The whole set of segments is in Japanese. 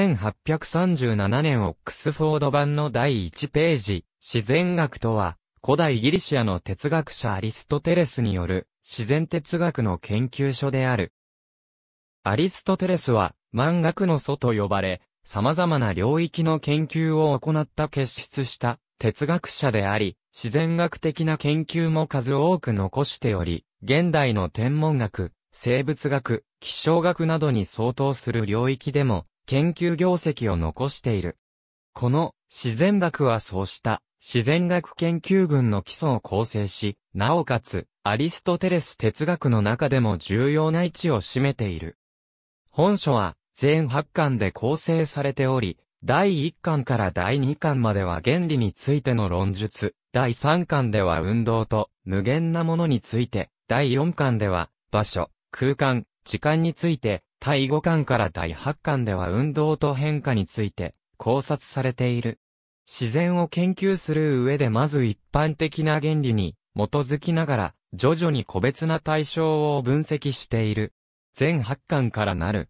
1837年オックスフォード版の第1ページ、自然学とは、古代ギリシアの哲学者アリストテレスによる自然哲学の研究所である。アリストテレスは、万学の祖と呼ばれ、様々な領域の研究を行った結出した哲学者であり、自然学的な研究も数多く残しており、現代の天文学、生物学、気象学などに相当する領域でも研究業績を残している。この自然学はそうした自然学研究群の基礎を構成し、なおかつアリストテレス哲学の中でも重要な位置を占めている。本書は全8巻で構成されており、第1巻から第2巻までは原理についての論述、第3巻では運動と無限なものについて、第4巻では場所、空間、時間について、第5巻から第8巻では運動と変化について考察されている。自然を研究する上でまず一般的な原理に基づきながら徐々に個別な対象を分析している。全8巻からなる。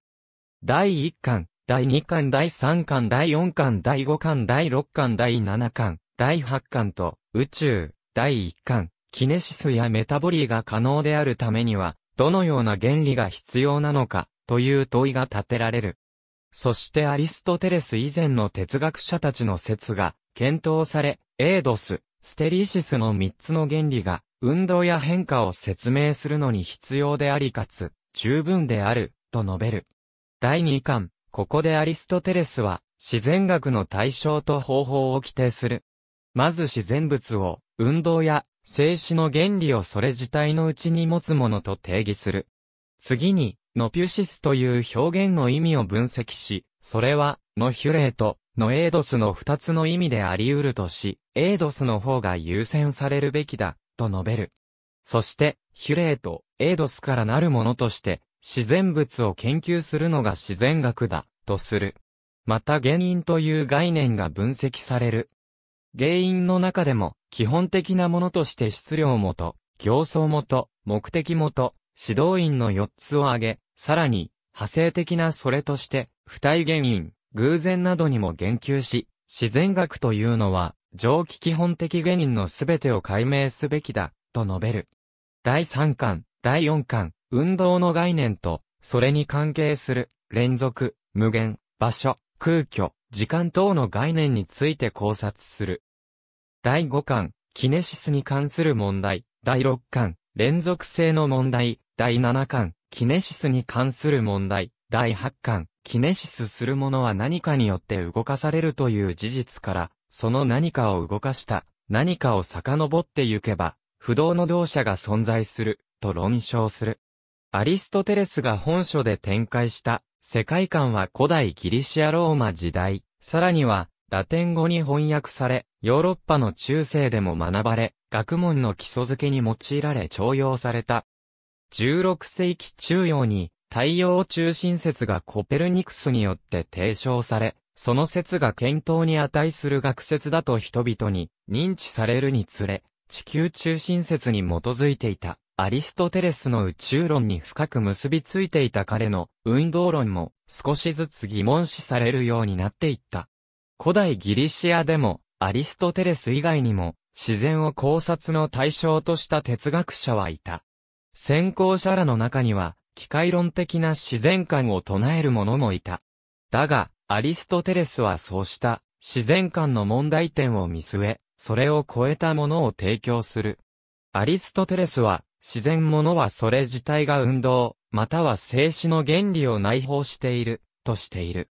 第1巻、第2巻、第3巻、第4巻、第5巻、第6巻、第7巻、第8巻と宇宙、第1巻、キネシスやメタボリーが可能であるためには、どのような原理が必要なのか、という問いが立てられる。そしてアリストテレス以前の哲学者たちの説が検討され、エードス、ステリシスの3つの原理が運動や変化を説明するのに必要でありかつ十分であると述べる。第2巻、ここでアリストテレスは自然学の対象と方法を規定する。まず自然物を運動や静止の原理をそれ自体のうちに持つものと定義する。次にノピュシスという表現の意味を分析し、それは、のヒュレーと、のエイドスの二つの意味であり得るとし、エイドスの方が優先されるべきだ、と述べる。そして、ヒュレーと、エイドスからなるものとして、自然物を研究するのが自然学だ、とする。また原因という概念が分析される。原因の中でも、基本的なものとして質量元、行も元、目的元、指導員の4つを挙げ、さらに、派生的なそれとして、不体原因、偶然などにも言及し、自然学というのは、上記基本的原因のすべてを解明すべきだ、と述べる。第3巻、第4巻、運動の概念と、それに関係する、連続、無限、場所、空虚、時間等の概念について考察する。第5巻、キネシスに関する問題、第6巻、連続性の問題、第7巻、キネシスに関する問題、第8巻、キネシスするものは何かによって動かされるという事実から、その何かを動かした、何かを遡ってゆけば、不動の動者が存在する、と論証する。アリストテレスが本書で展開した世界観は古代ギリシアローマ時代、さらにはラテン語に翻訳され、ヨーロッパの中世でも学ばれ、学問の基礎づけに用いられ徴用された16世紀中央に太陽中心説がコペルニクスによって提唱され、その説が検討に値する学説だと人々に認知されるにつれ、地球中心説に基づいていたアリストテレスの宇宙論に深く結びついていた彼の運動論も少しずつ疑問視されるようになっていった。古代ギリシアでもアリストテレス以外にも自然を考察の対象とした哲学者はいた。先行者らの中には、機械論的な自然観を唱える者もいた。だが、アリストテレスはそうした自然観の問題点を見据え、それを超えたものを提供する。アリストテレスは、自然ものはそれ自体が運動、または静止の原理を内包している、としている。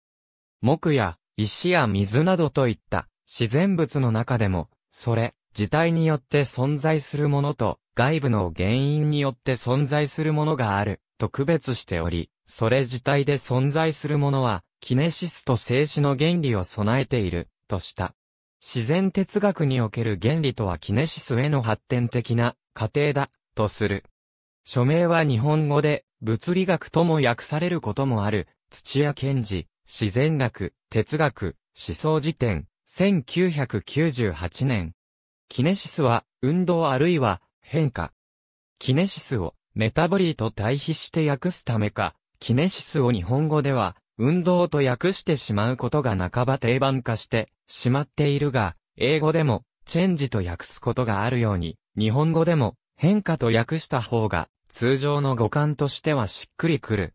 木や石や水などといった自然物の中でも、それ、事態によって存在するものと、外部の原因によって存在するものがある、と区別しており、それ自体で存在するものは、キネシスと静止の原理を備えている、とした。自然哲学における原理とはキネシスへの発展的な過程だ、とする。署名は日本語で、物理学とも訳されることもある、土屋賢治、自然学、哲学、思想辞典、1998年。キネシスは、運動あるいは、変化。キネシスを、メタボリーと対比して訳すためか、キネシスを日本語では、運動と訳してしまうことが半ば定番化してしまっているが、英語でも、チェンジと訳すことがあるように、日本語でも、変化と訳した方が、通常の語感としてはしっくりくる。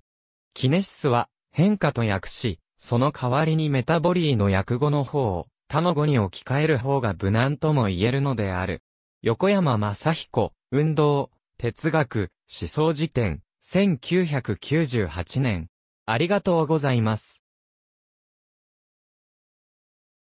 キネシスは、変化と訳し、その代わりにメタボリーの訳語の方を、卵に置き換える方が無難とも言えるのである。横山正彦、運動、哲学、思想辞典、1998年。ありがとうございます。